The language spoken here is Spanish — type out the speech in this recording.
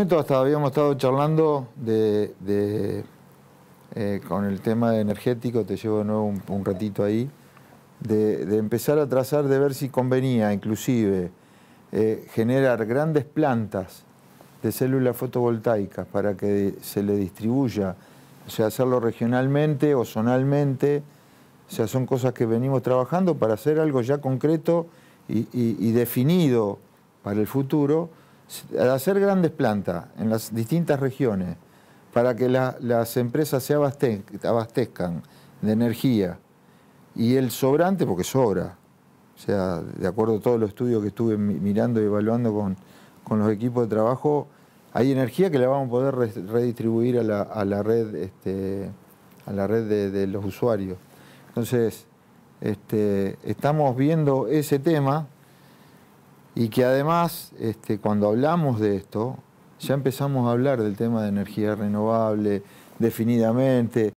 Hasta habíamos estado charlando eh, con el tema energético, te llevo de nuevo un, ratito ahí, de, empezar a trazar, de ver si convenía inclusive eh, generar grandes plantas de células fotovoltaicas para que se le distribuya, o sea, hacerlo regionalmente o zonalmente, o sea, son cosas que venimos trabajando para hacer algo ya concreto y definido para el futuro al hacer grandes plantas en las distintas regiones, para que las empresas se abastezcan de energía y el sobrante, porque sobra, o sea, de acuerdo a todos los estudios que estuve mirando y evaluando con, los equipos de trabajo, hay energía que la vamos a poder redistribuir a la, red, este, a la red de, los usuarios. Entonces, este, estamos viendo ese tema y que además, este, cuando hablamos de esto, ya empezamos a hablar del tema de energía renovable definidamente,